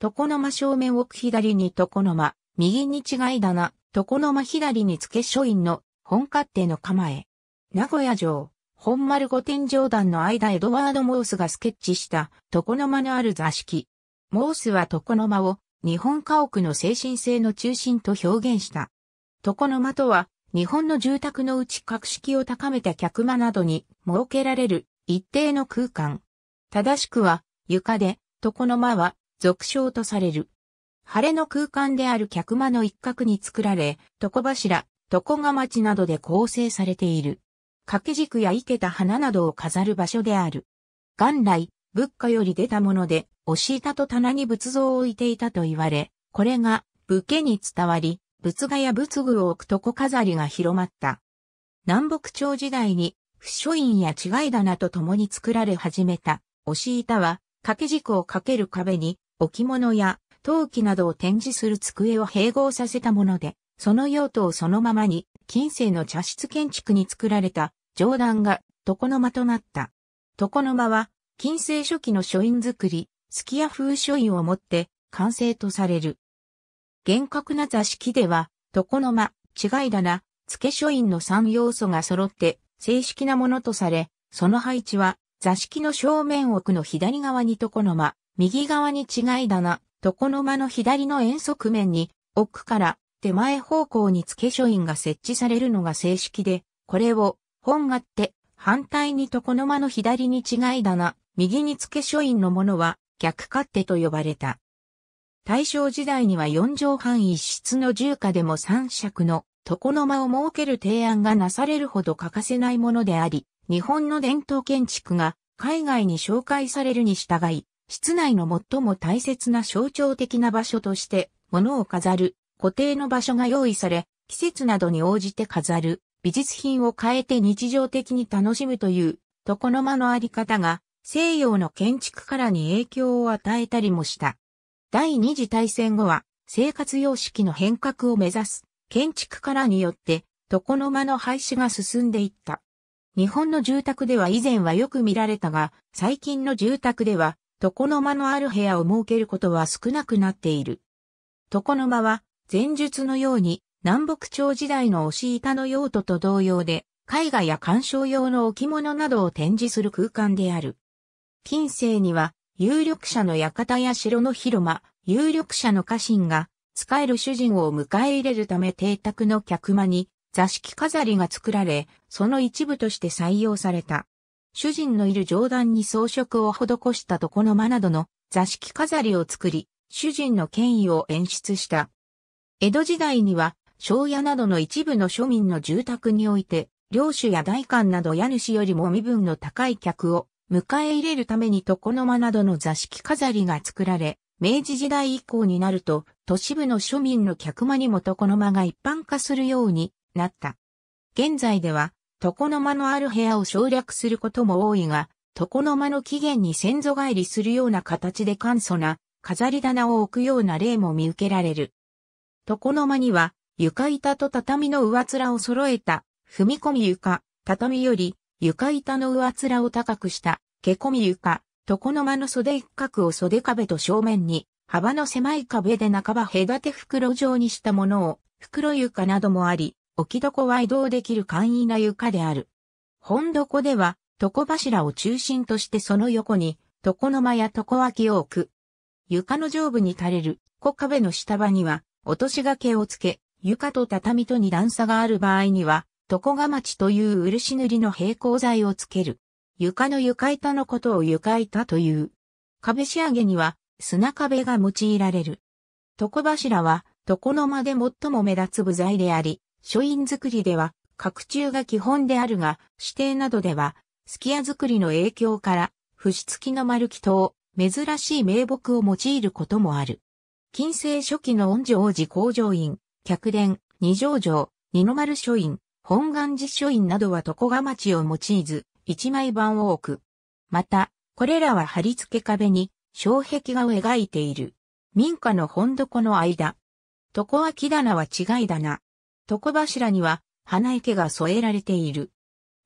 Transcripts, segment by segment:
床の間正面奥左に床の間、右に違いだな、床の間左に付書院の本勝手の構え。名古屋城、本丸御殿上段の間エドワード・モースがスケッチした床の間のある座敷。モースは床の間を日本家屋の精神性の中心と表現した。床の間とは日本の住宅のうち格式を高めた客間などに設けられる一定の空間。正しくは床で床の間は俗称とされる。晴れの空間である客間の一角に作られ、床柱、床が町などで構成されている。掛け軸や生けた花などを飾る場所である。元来、仏家より出たもので、押し板と棚に仏像を置いていたと言われ、これが武家に伝わり、仏画や仏具を置く床飾りが広まった。南北朝時代に、不書院や違い棚と共に作られ始めた、押し板は、掛け軸をかける壁に、置物や陶器などを展示する机を併合させたもので、その用途をそのままに、近世の茶室建築に作られた、上段が床の間となった。床の間は、近世初期の書院作り、すき家風書院をもって完成とされる。厳格な座敷では、床の間、違い棚、付け書院の3要素が揃って正式なものとされ、その配置は座敷の正面奥の左側に床の間、右側に違い棚、床の間の左の円側面に、奥から手前方向に付書院が設置されるのが正式で、これを本があって、反対に床の間の左に違い棚、右に付書院のものは逆勝手と呼ばれた。大正時代には4畳半一室の住家でも三尺の床の間を設ける提案がなされるほど欠かせないものであり、日本の伝統建築が海外に紹介されるに従い、室内の最も大切な象徴的な場所として、物を飾る、固定の場所が用意され、季節などに応じて飾る、美術品を変えて日常的に楽しむという、床の間のあり方が、西洋の建築からに影響を与えたりもした。第二次大戦後は、生活様式の変革を目指す、建築からによって、床の間の廃止が進んでいった。日本の住宅では以前はよく見られたが、最近の住宅では床の間のある部屋を設けることは少なくなっている。床の間は、前述のように、南北朝時代の押し板の用途と同様で、絵画や鑑賞用の置物などを展示する空間である。近世には、有力者の館や城の広間、有力者の家臣が、使える主人を迎え入れるため邸宅の客間に、座敷飾りが作られ、その一部として採用された。主人のいる上段に装飾を施した床の間などの座敷飾りを作り、主人の権威を演出した。江戸時代には、庄屋などの一部の庶民の住宅において、領主や代官など家主よりも身分の高い客を迎え入れるために床の間などの座敷飾りが作られ、明治時代以降になると、都市部の庶民の客間にも床の間が一般化するようになった。現在では、床の間のある部屋を省略することも多いが、床の間の起源に先祖返りするような形で簡素な飾り棚を置くような例も見受けられる。床の間には床板と畳の上面を揃えた踏み込み床、畳より床板の上面を高くした毛込み床、床の間の袖一角を袖壁と正面に幅の狭い壁で半ば隔て袋状にしたものを袋床などもあり、置き床は移動できる簡易な床である。本床では、床柱を中心としてその横に、床の間や床脇を置く。床の上部に垂れる小壁の下場には、落とし掛けをつけ、床と畳とに段差がある場合には、床が町という漆塗りの平行材をつける。床の床板のことを床板という。壁仕上げには砂壁が用いられる。床柱は床の間で最も目立つ部材であり、書院作りでは、角柱が基本であるが、指定などでは、すき家作りの影響から、不付きの丸木刀、珍しい名木を用いることもある。近世初期の恩城寺工場院、客殿、二条城、二の丸書院、本願寺書院などは床が町を用いず、一枚板を置く。また、これらは貼り付け壁に、障壁画を描いている。民家の本床の間。床は木棚は違い棚。床柱には花池が添えられている。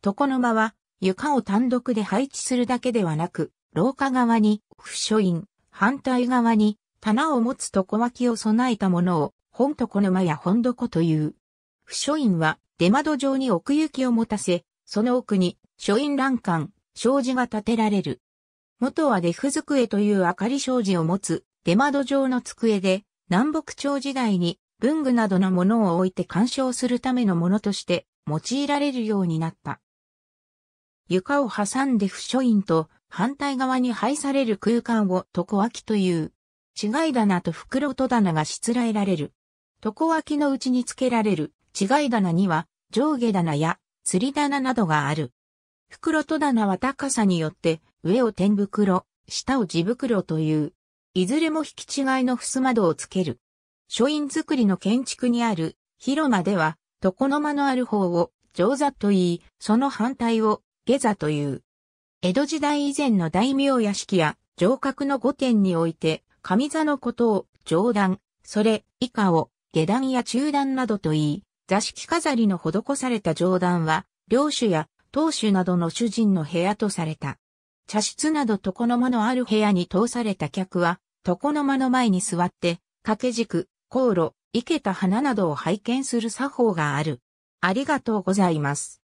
床の間は床を単独で配置するだけではなく、廊下側に不書院、反対側に棚を持つ床脇を備えたものを本床の間や本床という。不書院は出窓状に奥行きを持たせ、その奥に書院欄間、障子が建てられる。元はデフ机という明かり障子を持つ出窓状の机で、南北朝時代に文具などのものを置いて鑑賞するためのものとして用いられるようになった。床を挟んで不書院と反対側に配される空間を床脇という。違い棚と袋戸棚がしつらえられる。床脇のうちにつけられる違い棚には上下棚や釣り棚などがある。袋戸棚は高さによって上を天袋、下を地袋という、いずれも引き違いの襖窓をつける。書院作りの建築にある広間では、床の間のある方を上座と言い、その反対を下座という。江戸時代以前の大名屋敷や城郭の御殿において、上座のことを上段、それ以下を下段や中段などと言い、座敷飾りの施された上段は、領主や当主などの主人の部屋とされた。茶室など床の間のある部屋に通された客は、床の間の前に座って、掛け軸、航路、生けた花などを拝見する作法がある。ありがとうございます。